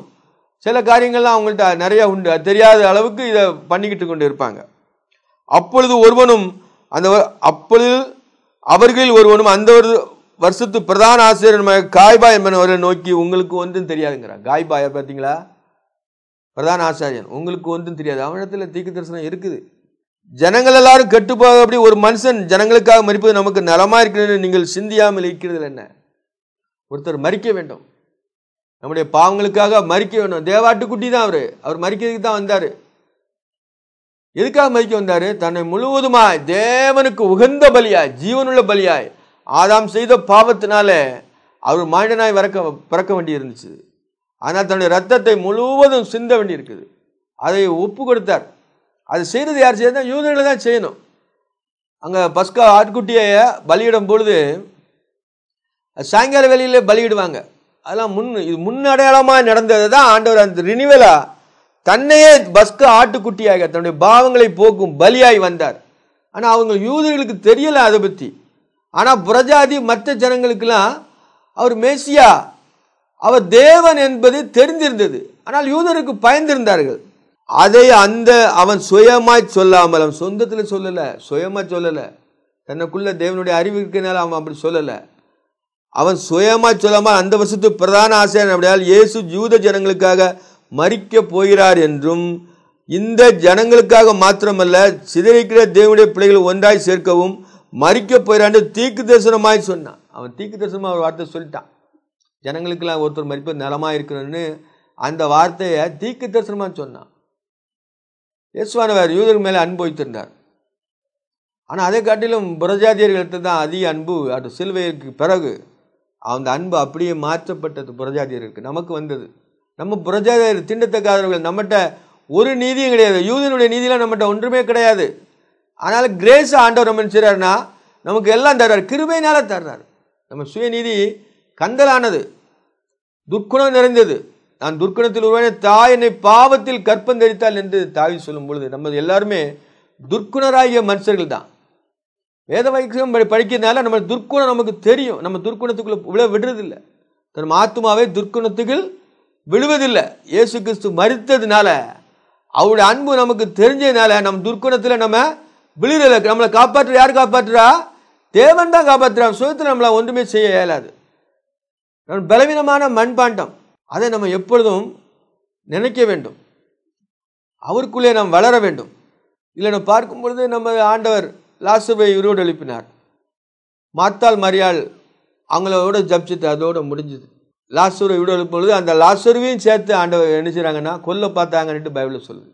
சில காரியங்கள்லாம் அவங்கள்ட்ட நிறையா உண்டு தெரியாத அளவுக்கு இதை பண்ணிக்கிட்டு கொண்டு இருப்பாங்க அப்பொழுது ஒருவனும் அந்த அப்பொழுது அவர்களில் ஒருவனும் அந்த ஒரு வருஷத்து பிரதான ஆசிரியர் காய்பா என்பனவரை நோக்கி உங்களுக்கு ஒன்றும் தெரியாதுங்கிறான் காய்பாயா பார்த்தீங்களா பிரதான ஆச்சாரியன் உங்களுக்கு ஒன்றும் தெரியாது அவனிடத்தில் தீக்கு தரிசனம் இருக்குது ஜனங்கள் எல்லாரும் கெட்டுப்போக அப்படி ஒரு மனுஷன் ஜனங்களுக்காக மறிப்பது நமக்கு நலமா இருக்கிறது நீங்கள் சிந்தியாமல் இருக்கிறது என்ன ஒருத்தர் மறிக்க வேண்டும் நம்முடைய பாவங்களுக்காக மறிக்க வேண்டும் தேவாட்டுக்குட்டி தான் அவர் அவர் மறிக்கிறதுக்கு தான் வந்தார் எதுக்காக மதிக்க வந்தார் தன்னை முழுவதுமாய் தேவனுக்கு உகந்த பலியாய் ஜீவனுள்ள பலியாய் ஆதாம் செய்த பாவத்தினால அவர் மாண்டனாய் வரக்க பிறக்க வேண்டி இருந்துச்சு ஆனால் தன்னுடைய ரத்தத்தை முழுவதும் சிந்த வேண்டி இருக்குது அதை ஒப்பு கொடுத்தார் அது செய்கிறது யார் செய்யணும் யூதர்களை தான் செய்யணும் அங்கே பஸ்கா ஆட்குட்டியை பலியிடும் பொழுது சாயங்கால வேலையில் பலியிடுவாங்க அதெல்லாம் முன் இது முன்னடையாளமாக நடந்தது தான் ஆண்டவர் அந்த ரினிவலாக தன்னையே பஸ்கு ஆட்டுக்குட்டியாக தன்னுடைய பாவங்களை போக்கும் பலியாய் வந்தார் ஆனால் அவங்க யூதர்களுக்கு தெரியலை அதை பற்றி ஆனால் புரஜாதி மற்ற ஜனங்களுக்கெல்லாம் அவர் மேசியா அவர் தேவன் என்பது தெரிந்திருந்தது ஆனால் யூதருக்கு பயந்திருந்தார்கள் அதை அந்த அவன் சுயமாய் சொல்லாமல் அவன் சொந்தத்தில் சொல்லலை சுயமாக சொல்லலை தனக்குள்ள தேவனுடைய அறிவு அவன் அப்படி சொல்லலை அவன் சுயமாக சொல்லாமல் அந்த வருஷத்து பிரதான ஆசிரியர் அப்படியால் இயேசு யூத ஜனங்களுக்காக மறிக்க போகிறார் என்றும் இந்த ஜனங்களுக்காக மாத்திரமல்ல சிதறிக்கிற தேவனுடைய பிள்ளைகள் ஒன்றாய் சேர்க்கவும் மறிக்க போயிறான்னு தீக்கு தரிசனமாய் சொன்னான் அவன் தீக்கு தரிசனமாக ஒரு வார்த்தை சொல்லிட்டான் ஜனங்களுக்கெல்லாம் ஒருத்தர் மறிப்பு நிலமாக இருக்கணும்னு அந்த வார்த்தையை தீக்கு தரிசனமாக சொன்னான் வேறு யூதர் மேலே அன்பு வைத்திருந்தார் ஆனால் அதை காட்டிலும் புரஜாதியர்கள்ட்ட தான் அதிக அன்பு அது சிலுவைக்கு பிறகு அந்த அன்பு அப்படியே மாற்றப்பட்டது புரஜாதியர்களுக்கு நமக்கு வந்தது நம்ம புரஜாதியர் திண்டத்தக்காதவர்கள் நம்மகிட்ட ஒரு நீதியும் கிடையாது யூதனுடைய நீதியெலாம் நம்மகிட்ட ஒன்றுமே கிடையாது அதனால் கிரேஸ் ஆண்டவர் நம்ம செய்கிறாருன்னா நமக்கு எல்லாம் தர்றார் கிருபையினால தர்றார் நம்ம சுயநீதி கந்தலானது துர்க்குணம் நிறைந்தது நான் துர்க்குணத்தில் உருவான தாய் என்னை பாவத்தில் கற்பம் தெரித்தால் என்று தாவி சொல்லும் பொழுது நம்ம எல்லாருமே துர்க்குணராகிய மனுஷர்கள் தான் வேத வைக்கம் படிக்கிறதுனால நம்ம துர்க்குணம் நமக்கு தெரியும் நம்ம துர்க்குணத்துக்குள்ளே இவ்வளோ விடுறதில்லை நம்ம ஆத்மாவே துர்க்குணத்துக்குள் விழுவதில்லை இயேசு கிறிஸ்து மறித்ததுனால அவருடைய அன்பு நமக்கு தெரிஞ்சதுனால நம் துர்க்குணத்தில் நம்ம விழுறல நம்மளை காப்பாற்றுற யார் காப்பாற்றுறா தேவன் தான் காப்பாற்றுறான் சுயத்தில் நம்மளை ஒன்றுமே செய்ய இயலாது நம்ம பலவீனமான மண்பாண்டம் அதை நம்ம எப்பொழுதும் நினைக்க வேண்டும் அவருக்குள்ளே நாம் வளர வேண்டும் இல்லை நம்ம பார்க்கும் பொழுது நம்ம ஆண்டவர் லாசுபை உருவடு எழுப்பினார் மாத்தால் மரியாள் அவங்களோட ஜப்சித்து அதோடு முடிஞ்சுது லாசூரை விட பொழுது அந்த லாசூர்வையும் சேர்த்து ஆண்டவர் என்ன செய்கிறாங்கன்னா கொல்ல பார்த்தாங்கன்ட்டு பைபிளில் சொல்லுது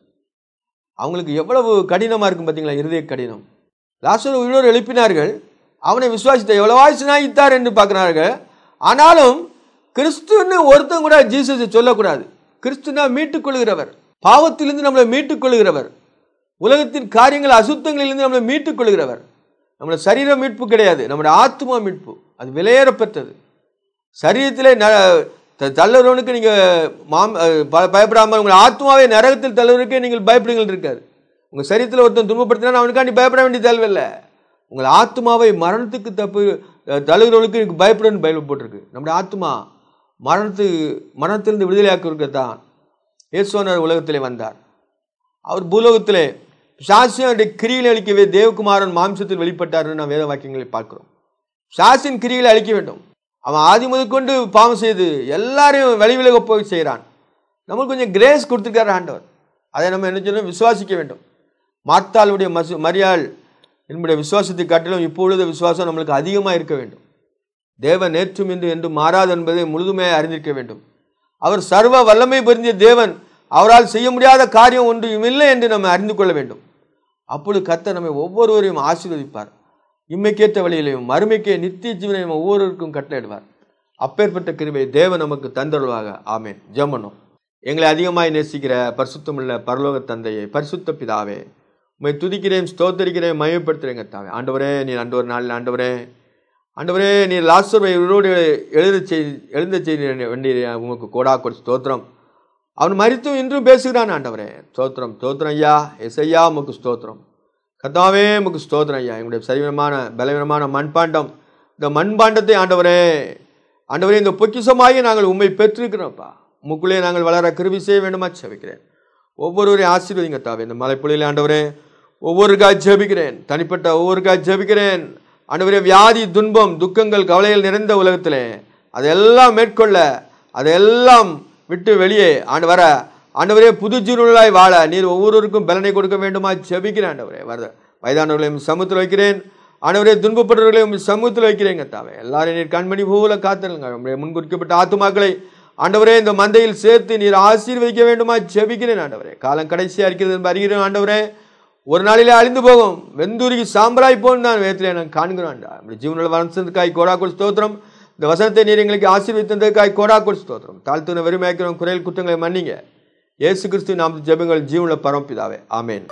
அவங்களுக்கு எவ்வளவு கடினமாக இருக்கும் பார்த்தீங்களா இருதய கடினம் லாசூர் உயிரோடு எழுப்பினார்கள் அவனை விசுவாசித்த எவ்வளவாய் இத்தார் என்று பார்க்குறார்கள் ஆனாலும் கிறிஸ்துன்னு ஒருத்தன் கூட ஜீசஸை சொல்லக்கூடாது கிறிஸ்துனா மீட்டுக் கொள்கிறவர் பாவத்திலிருந்து நம்மளை மீட்டுக் கொள்கிறவர் உலகத்தின் காரியங்கள் அசுத்தங்களிலிருந்து நம்மளை மீட்டுக் கொள்கிறவர் நம்மளோட சரீர மீட்பு கிடையாது நம்மளோட ஆத்மா மீட்பு அது விலையேறப்பெற்றது சரீரத்தில் தள்ளுறவனுக்கு நீங்கள் மாம் பயப்படாமல் உங்கள் ஆத்மாவை நரகத்தில் தள்ளுறவனுக்கு நீங்கள் பயப்படுங்கள் இருக்கார் உங்கள் சரீரத்தில் ஒருத்தன் துன்பப்படுத்தினா அவனுக்காண்டி பயப்பட வேண்டிய தேவையில்லை உங்கள் ஆத்மாவை மரணத்துக்கு தப்பு தழுகிறவனுக்கு எனக்கு பயப்படணும்னு பயில் போட்டிருக்கு நம்முடைய ஆத்மா மரணத்து மரணத்திலிருந்து தான் ஏசுவனர் உலகத்திலே வந்தார் அவர் பூலோகத்திலே சாசியனுடைய கிரியில் அழிக்கவே தேவகுமாரன் மாம்சத்தில் வெளிப்பட்டார்னு நான் வேத வாக்கியங்களை பார்க்குறோம் சாசின் கிரியில் அழிக்க வேண்டும் அவன் ஆதி முதற்கொண்டு பாவம் செய்து எல்லாரையும் விலக போய் செய்கிறான் நம்மளுக்கு கொஞ்சம் கிரேஸ் கொடுத்துருக்காரு ஆண்டவர் அதை நம்ம என்ன சொல்லணும் விசுவாசிக்க வேண்டும் மாத்தாளுடைய மசு மரியாள் என்னுடைய விசுவாசத்தை காட்டிலும் இப்பொழுது விசுவாசம் நம்மளுக்கு அதிகமாக இருக்க வேண்டும் தேவன் நேற்றும் இன்று என்று மாறாது என்பதை முழுதுமையாக அறிந்திருக்க வேண்டும் அவர் சர்வ வல்லமை பொருந்திய தேவன் அவரால் செய்ய முடியாத காரியம் ஒன்றும் இல்லை என்று நம்ம அறிந்து கொள்ள வேண்டும் அப்பொழுது கத்தை நம்மை ஒவ்வொருவரையும் ஆசீர்வதிப்பார் இம்மைக்கேற்ற வழியிலையும் மறுமைக்கே நித்திய ஜீவனையும் ஒவ்வொருவருக்கும் கட்டளையிடுவார் அப்பேற்பட்ட கிருபை தேவ நமக்கு தந்தருவாக ஆமேன் ஜமனோ எங்களை அதிகமாய் நேசிக்கிற பரிசுத்தமுள்ள பரலோக தந்தையை பரிசுத்த பிதாவே உண்மை துதிக்கிறேன் ஸ்தோத்தரிக்கிறேன் மயப்படுத்துகிறேங்க தாவே ஆண்டவரே நீ ஆண்டவர் நாளில் ஆண்டவரே ஆண்டவரே நீ லாஸ்டரை இவரோடு எழுத செய்தி எழுந்த செய்தி வேண்டிய உங்களுக்கு கோடா கொடு ஸ்தோத்திரம் அவன் மறித்தும் இன்றும் பேசுகிறான் ஆண்டவரே ஸ்தோத்திரம் ஸ்தோத்திரம் ஐயா எஸ் ஐயா உமக்கு ஸ்தோத்திரம் கத்தாவே முக்கு ஸ்தோத்திரம் ஐயா எங்களுடைய சரிவீனமான பலவீனமான மண்பாண்டம் இந்த மண்பாண்டத்தை ஆண்டவரே ஆண்டவரே இந்த பொக்கிசமாகி நாங்கள் உண்மை பெற்றிருக்கிறோம்ப்பா முக்குள்ளே நாங்கள் வளர கருவி செய்ய வேண்டுமா செபிக்கிறேன் ஒவ்வொருவரையும் ஆசீர்வதிங்க தாவே இந்த மலைப்புள்ளியில் ஆண்டவரே காய் ஜெபிக்கிறேன் தனிப்பட்ட காய் ஜெபிக்கிறேன் ஆண்டவரே வியாதி துன்பம் துக்கங்கள் கவலையில் நிறைந்த உலகத்தில் அதையெல்லாம் மேற்கொள்ள அதையெல்லாம் விட்டு வெளியே ஆண்டு வர ஆண்டவரே புது ஜீவனாய் வாழ நீர் ஒவ்வொருவருக்கும் பலனை கொடுக்க வேண்டுமா ஜெபிக்கிறேன் ஆண்டவரே வர வயதானவர்களையும் சமூகத்தில் வைக்கிறேன் ஆண்டவரே துன்பப்படுறவர்களையும் சமூகத்தில் வைக்கிறேங்க தாவே எல்லாரையும் நீர் கண்மணி பூவில் காத்திருங்க முன்குறிக்கப்பட்ட ஆத்துமாக்களை ஆண்டவரே இந்த மந்தையில் சேர்த்து நீர் ஆசீர்வதிக்க வேண்டுமா செபிக்கிறேன் ஆண்டவரே காலம் கடைசியாக இருக்கிறது என்று அறிகிறேன் ஆண்டவரே ஒரு நாளிலே அழிந்து போகும் வெந்தூரிக்கு சாம்பராய் போன்னு நான் வேத்திலே நான் காண்கிறான்டா ஆண்டா ஜீவனில் வளர்ந்ததுக்காய் கோடாக்குள் ஸ்தோத்திரம் இந்த வசனத்தை நீர் எங்களுக்கு ஆசீர்வதித்ததுக்காய் கோடாக்குள் ஸ்தோத்திரம் தாழ்த்துன வெறுமையாக்கிறோம் குறையில் குற்றங்களை மன்னிங்க യേശു ക്രിസ്തു നാമത്തിൽ ജപങ്ങൾ ജീവനുള്ള പരമപിതാവേ ആമേൻ